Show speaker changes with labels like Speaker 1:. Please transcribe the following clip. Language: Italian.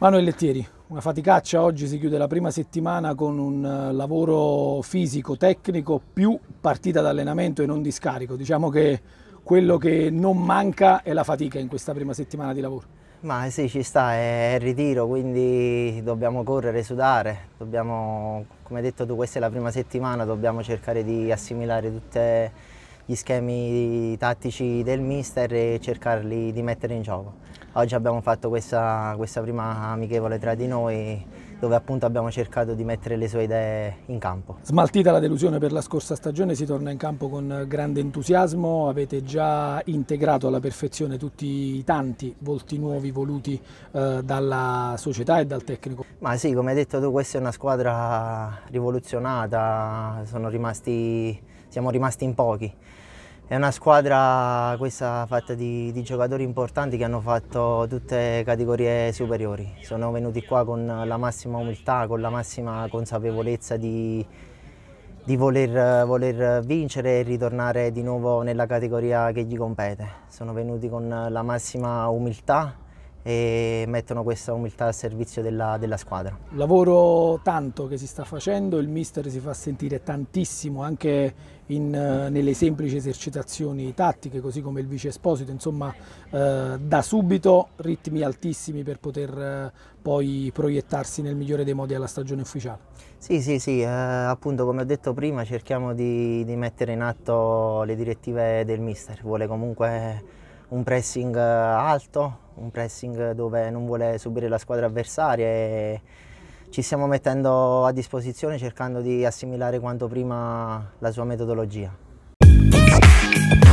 Speaker 1: Manuel Lettieri, una faticaccia, oggi si chiude la prima settimana con un eh, lavoro fisico, tecnico, più partita d'allenamento e non di scarico. Diciamo che
Speaker 2: quello che non manca è la fatica in questa prima settimana di lavoro. Ma sì, ci sta, è il ritiro, quindi dobbiamo correre, sudare, dobbiamo, come hai detto tu, questa è la prima settimana, dobbiamo cercare di assimilare tutti gli schemi tattici del mister e cercarli di mettere in gioco. Oggi abbiamo fatto questa, questa, prima amichevole tra di noi dove appunto abbiamo cercato di mettere le sue idee in campo.
Speaker 1: Smaltita la delusione per la scorsa stagione, si torna in campo con grande entusiasmo, avete già integrato alla perfezione tutti i tanti volti nuovi voluti eh,
Speaker 2: dalla società e dal tecnico. Ma sì, come hai detto tu, questa è una squadra rivoluzionata, rimasti, siamo rimasti in pochi. È una squadra questa, fatta di, di, giocatori importanti che hanno fatto tutte categorie superiori. Sono venuti qua con la massima umiltà, con la massima consapevolezza di, di voler, voler, vincere e ritornare di nuovo nella categoria che gli compete. Sono venuti con la massima umiltà e mettono questa umiltà al servizio della, della squadra.
Speaker 1: Lavoro tanto che si sta facendo, il mister si fa sentire tantissimo anche in, eh, nelle semplici esercitazioni tattiche, così come il vice esposito, insomma eh, da subito ritmi altissimi per poter eh, poi proiettarsi nel migliore dei modi alla stagione ufficiale.
Speaker 2: Sì, sì, sì, eh, appunto come ho detto prima cerchiamo di, di mettere in atto le direttive del mister, vuole comunque un pressing eh, alto, un pressing dove non vuole subire la squadra avversaria e ci stiamo mettendo a disposizione cercando di assimilare quanto prima la sua metodologia.